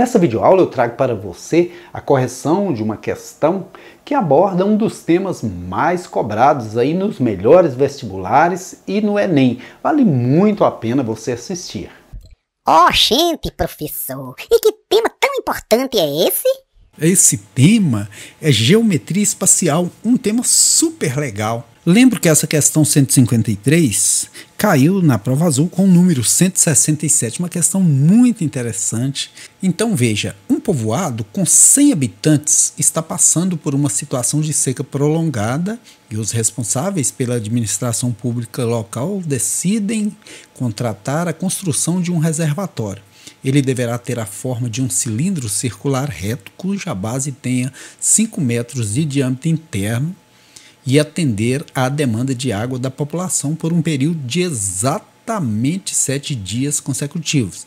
Nessa videoaula eu trago para você a correção de uma questão que aborda um dos temas mais cobrados aí nos melhores vestibulares e no Enem. Vale muito a pena você assistir. Oh, gente, professor, e que tema tão importante é esse? Esse tema é geometria espacial, um tema super legal. Lembro que essa questão 153 caiu na prova azul com o número 167, uma questão muito interessante. Então veja, um povoado com 100 habitantes está passando por uma situação de seca prolongada e os responsáveis pela administração pública local decidem contratar a construção de um reservatório. Ele deverá ter a forma de um cilindro circular reto cuja base tenha 5 metros de diâmetro interno e atender à demanda de água da população por um período de exatamente sete dias consecutivos.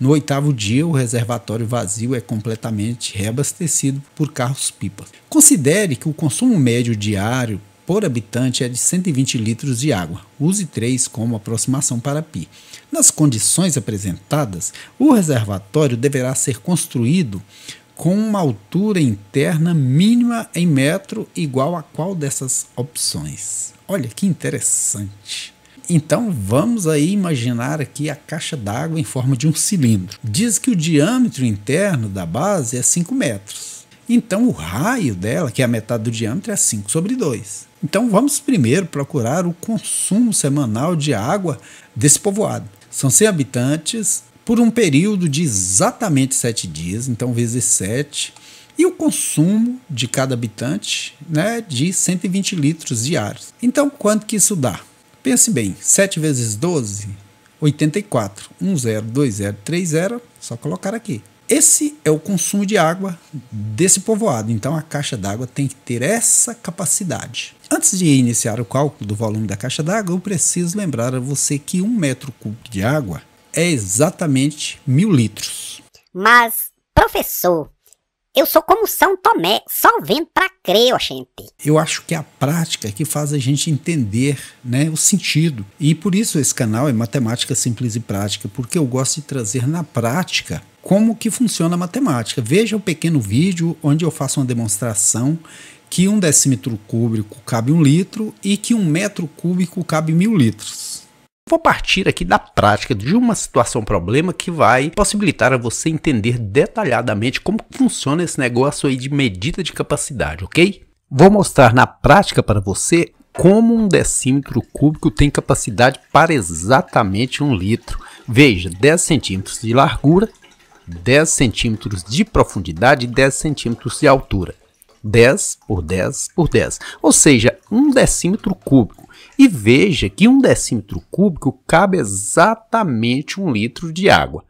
No oitavo dia, o reservatório vazio é completamente reabastecido por carros-pipa. Considere que o consumo médio diário por habitante é de 120 litros de água. Use 3 como aproximação para pi. Nas condições apresentadas, o reservatório deverá ser construído com uma altura interna mínima em metro igual a qual dessas opções. Olha que interessante. Então vamos aí imaginar aqui a caixa d'água em forma de um cilindro. Diz que o diâmetro interno da base é 5 metros. Então, o raio dela, que é a metade do diâmetro, é 5 sobre 2. Então, vamos primeiro procurar o consumo semanal de água desse povoado. São 100 habitantes por um período de exatamente 7 dias, então vezes 7, e o consumo de cada habitante né, de 120 litros diários. Então, quanto que isso dá? Pense bem, 7 vezes 12, 84. 10, 20, 30, só colocar aqui. Esse é o consumo de água desse povoado, então a caixa d'água tem que ter essa capacidade. Antes de iniciar o cálculo do volume da caixa d'água, eu preciso lembrar a você que um metro cúbico de água é exatamente mil litros. Mas, professor, eu sou como São Tomé, só vendo para crer, gente. Eu acho que é a prática que faz a gente entender né, o sentido. E por isso esse canal é Matemática Simples e Prática, porque eu gosto de trazer na prática como que funciona a matemática. Veja o um pequeno vídeo onde eu faço uma demonstração que um decímetro cúbico cabe um litro e que um metro cúbico cabe mil litros. Vou partir aqui da prática de uma situação problema que vai possibilitar a você entender detalhadamente como funciona esse negócio aí de medida de capacidade, ok? Vou mostrar na prática para você como um decímetro cúbico tem capacidade para exatamente um litro. Veja, 10 centímetros de largura 10 centímetros de profundidade e 10 centímetros de altura. 10 por 10 por 10, ou seja, um decímetro cúbico. E veja que um decímetro cúbico cabe exatamente um litro de água.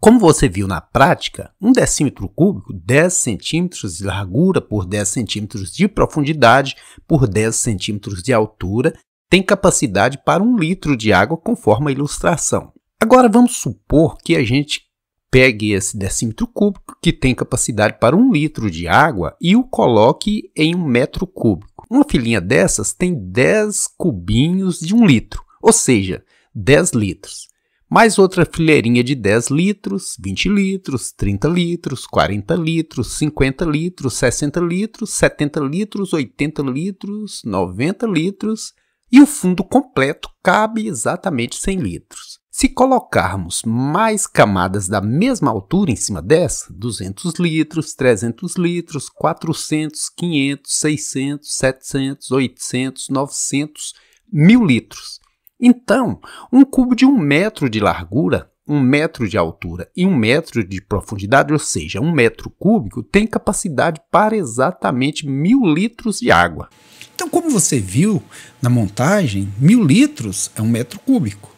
Como você viu na prática, um decímetro cúbico, 10 centímetros de largura por 10 centímetros de profundidade por 10 centímetros de altura, tem capacidade para um litro de água conforme a ilustração. Agora vamos supor que a gente Pegue esse decímetro cúbico, que tem capacidade para um litro de água, e o coloque em um metro cúbico. Uma filhinha dessas tem 10 cubinhos de um litro, ou seja, 10 litros. Mais outra fileirinha de 10 litros, 20 litros, 30 litros, 40 litros, 50 litros, 60 litros, 70 litros, 80 litros, 90 litros e o fundo completo cabe exatamente 100 litros. Se colocarmos mais camadas da mesma altura em cima dessa, 200 litros, 300 litros, 400, 500, 600, 700, 800, 900, 1000 litros. Então, um cubo de um metro de largura, um metro de altura e um metro de profundidade, ou seja, um metro cúbico, tem capacidade para exatamente 1000 litros de água. Então, como você viu na montagem, 1000 litros é um metro cúbico.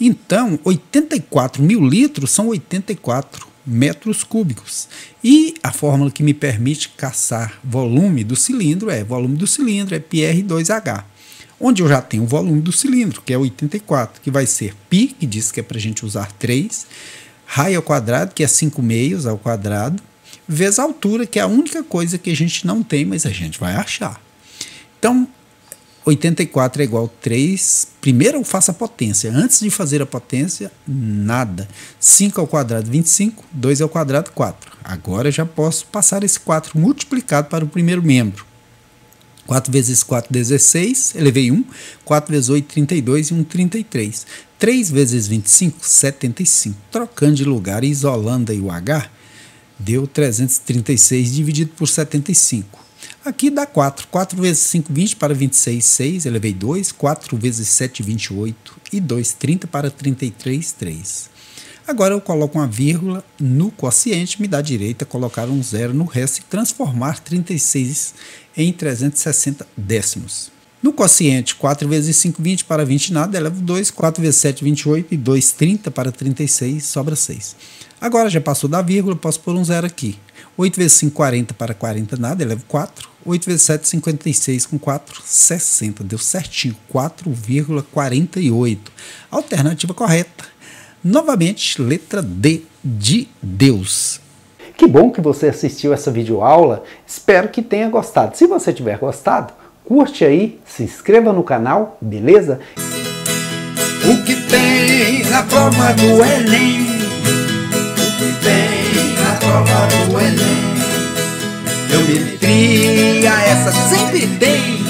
Então, 84 mil litros são 84 metros cúbicos. E a fórmula que me permite caçar volume do cilindro é volume do cilindro é PR2H. Onde eu já tenho o volume do cilindro, que é 84, que vai ser π, que diz que é para a gente usar 3, raio ao quadrado, que é 5 meios ao quadrado, vezes a altura, que é a única coisa que a gente não tem, mas a gente vai achar. Então, 84 é igual a 3. Primeiro eu faço a potência. Antes de fazer a potência, nada. 5 ao quadrado, 25. 2 ao quadrado, 4. Agora eu já posso passar esse 4 multiplicado para o primeiro membro. 4 vezes 4, 16. Elevei 1. 4 vezes 8, 32. E 1, 33. 3 vezes 25, 75. Trocando de lugar e isolando aí o H, deu 336 dividido por 75 Aqui dá 4. 4 vezes 5, 20 para 26, 6. Elevei 2. 4 vezes 7, 28. E 2, 30 para 33, 3. Agora eu coloco uma vírgula no quociente, me dá direito a colocar um zero no resto e transformar 36 em 360 décimos. No quociente, 4 vezes 5, 20 para 20, nada, eleva 2, 4 vezes 7, 28 e 2, 30 para 36, sobra 6. Agora já passou da vírgula, posso pôr um zero aqui. 8 vezes 5, 40 para 40, nada, eleva 4. 8 vezes 7, 56 com 4, 60. Deu certinho, 4,48. Alternativa correta. Novamente, letra D de Deus. Que bom que você assistiu essa videoaula. Espero que tenha gostado. Se você tiver gostado, Curte aí, se inscreva no canal, beleza? O que tem na prova do Enem? O que tem na prova do Enem? Eu me tria, essa sempre tem.